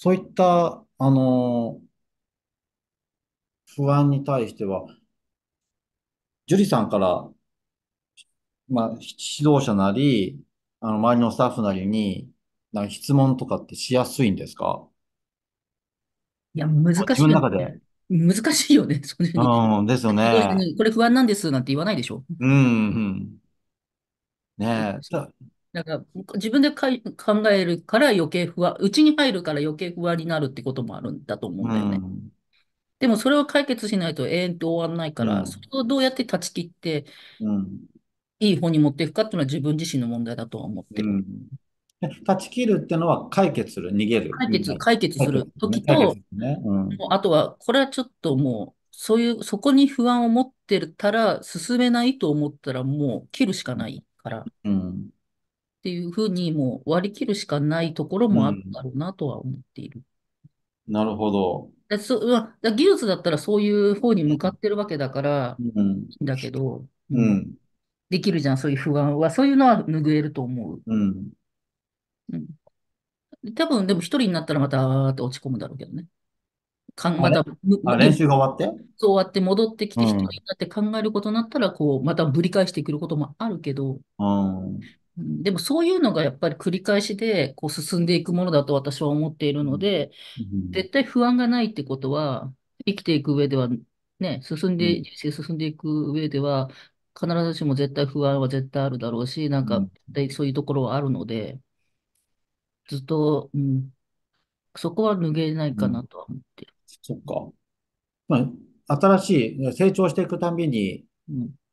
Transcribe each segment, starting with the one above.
そういった、あの、不安に対しては、樹里さんから、まあ、指導者なり、あの、周りのスタッフなりに、なんか質問とかってしやすいんですかいや、難しい中で。難しいよね、それに。うん、ですよね。これ不安なんですなんて言わないでしょ。うん、うん。ねえ。んか自分でかい考えるから余計不安、うちに入るから余計不安になるってこともあるんだと思うんだよね。でもそれを解決しないと永遠と終わらないから、それをどうやって断ち切って、うん、いい方に持っていくかっていうのは自分自身の問題だとは思ってる。断ち切るっていうのは解決する、逃げる。解決、解決する時と、ね、あとは、これはちょっともう、そういう、そこに不安を持ってたら、進めないと思ったら、もう切るしかないから。うんっていうふうにもう割り切るしかないところもあるんだろうなとは思っている。うん、なるほど。だそだ技術だったらそういう方に向かってるわけだから、うん、だけど、うん、できるじゃん、そういう不安は。そういうのは拭えると思う。うん。うん、多分、でも一人になったらまたって落ち込むだろうけどね。かんまたあ練習が終わってそう終わって戻ってきて、一人になって考えることになったら、こう、またぶり返してくることもあるけど、うん、でもそういうのがやっぱり繰り返しでこう進んでいくものだと私は思っているので、絶対不安がないってことは、生きていく上では、ね、進んで、人生進んでいく上では、必ずしも絶対不安は絶対あるだろうし、なんかそういうところはあるので、ずっと、うん、そこは脱げないかなとは思ってる。そっか。まあ、新しい、成長していくたびに、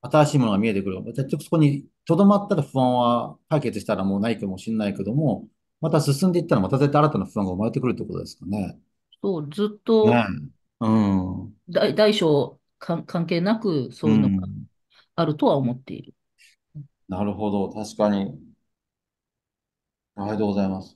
新しいものが見えてくる。結局そこにとどまったら不安は解決したらもうないかもしれないけども、また進んでいったらまた絶対新たな不安が生まれてくるってことですかね。そう、ずっと、ね、うん。大、大小か関係なくそういうのがあるとは思っている。うん、なるほど、確かに。ありがとうございます。